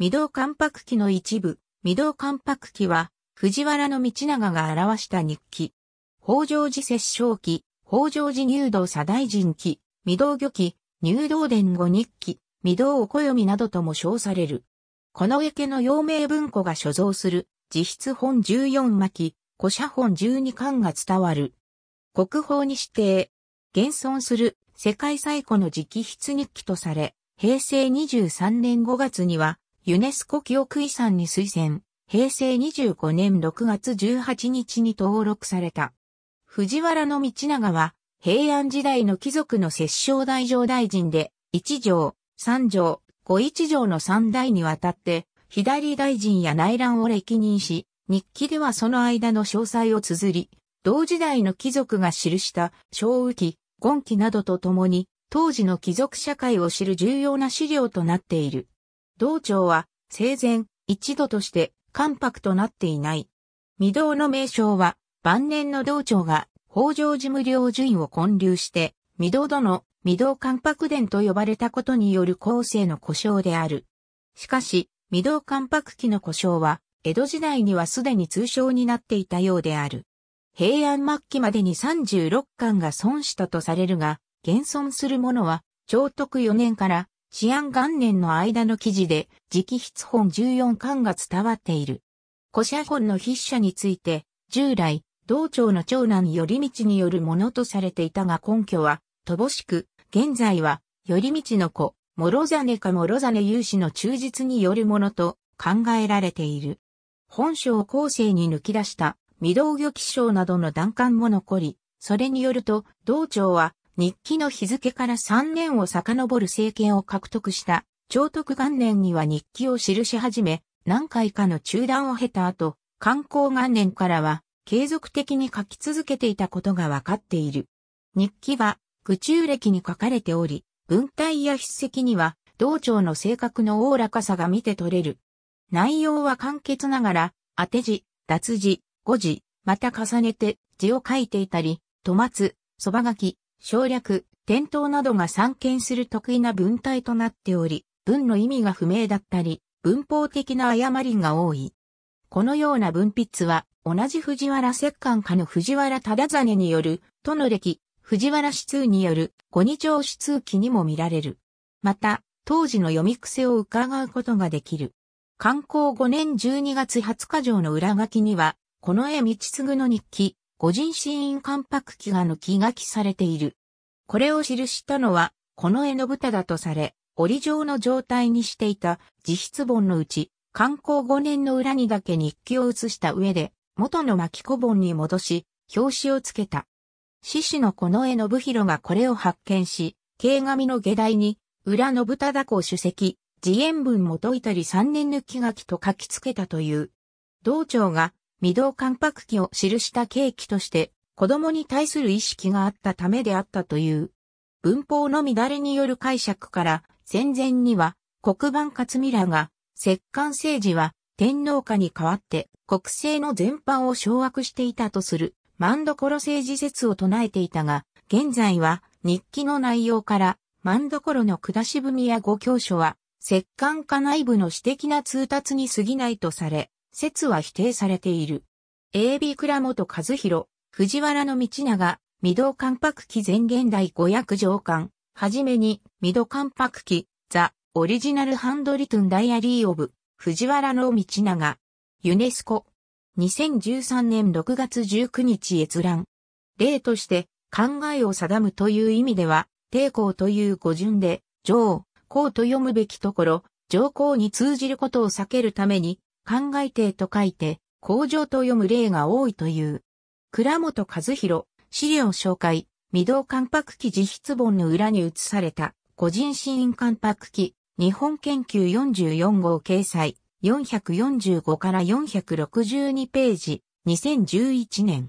未堂関白記の一部、未堂関白記は、藤原道長が表した日記。北条寺摂政記、北条寺入道左大臣記、未堂御記、入道伝後日記、未堂お暦などとも称される。この池の陽明文庫が所蔵する、自筆本14巻、古写本12巻が伝わる。国宝に指定。現存する世界最古の直筆日記とされ、平成23年5月にはユネスコ記憶遺産に推薦、平成25年6月18日に登録された。藤原道長は、平安時代の貴族の摂政大上大臣で、一条、三条、五一条の三代にわたって、左大臣や内乱を歴任し、日記ではその間の詳細を綴り、同時代の貴族が記した昭雨期、言期などとともに、当時の貴族社会を知る重要な資料となっている。道庁は生前一度として関白となっていない。未道の名称は晩年の道庁が北条事務領順位を建立して未道殿、未道関白殿と呼ばれたことによる後世の故障である。しかし、未道関白期の故障は江戸時代にはすでに通称になっていたようである。平安末期までに36巻が損したとされるが、現存するものは、長徳4年から治安元年の間の記事で、直筆本14巻が伝わっている。古写本の筆者について、従来、道長の長男り道によるものとされていたが根拠は、乏しく、現在は、り道の子、諸真か諸真有志の忠実によるものと考えられている。本書を後世に抜き出した、御道魚記章などの段階も残り、それによると、道長は、日記の日付から3年を遡る政権を獲得した長徳元年には日記を記し始め、何回かの中断を経た後、観光元年からは継続的に書き続けていたことがわかっている。日記は、愚中歴に書かれており、文体や筆跡には、道長の性格のおおらかさが見て取れる。内容は簡潔ながら、当て字、脱字、誤字、また重ねて字を書いていたり、戸松、そば書き、省略、伝統などが散見する得意な文体となっており、文の意味が不明だったり、文法的な誤りが多い。このような文筆は、同じ藤原摂関家の藤原忠真による、との歴、藤原四通による、五二条四通記にも見られる。また、当時の読み癖を伺うことができる。観光5年12月20日上の裏書きには、この絵道継の日記、五人死因関白記が抜き書きされている。これを記したのは、この絵の豚だとされ、折状の状態にしていた自筆本のうち、観光五年の裏にだけ日記を写した上で、元の巻子本に戻し、表紙をつけた。獅子のこの絵の部広がこれを発見し、慶紙の下題に、裏の豚だこ主席、自演文も解いたり三年抜き書きと書きつけたという。道長が未動関白期を記した契機として、子供に対する意識があったためであったという。文法の乱れによる解釈から、戦前には、黒板勝見らが、摂関政治は、天皇家に代わって、国政の全般を掌握していたとする、万所政治説を唱えていたが、現在は、日記の内容から、万所の下し文やご教書は、摂関家内部の私的な通達に過ぎないとされ、説は否定されている。AB 倉本和弘、藤原道長、未動関白期前現代五役上巻、はじめに、未動関白期、ザ・オリジナルハンドリトゥンダイアリー・オブ、藤原の道長、ユネスコ、2013年6月19日閲覧。例として、考えを定むという意味では、抵抗という語順で、上、こと読むべきところ、上皇に通じることを避けるために、考えてと書いて、工場と読む例が多いという。倉本和弘、資料紹介、未動関白期自筆本の裏に写された、個人新因関白期、日本研究44号掲載、445から462ページ、2011年。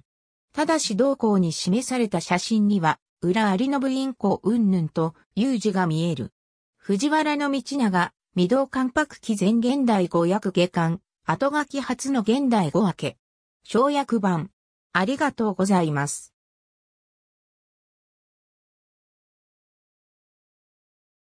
ただし同行に示された写真には、裏有部院校云々と、有字が見える。藤原道長、未動関白期前現代語訳下巻、後書き初の現代語訳。省略版。ありがとうございます。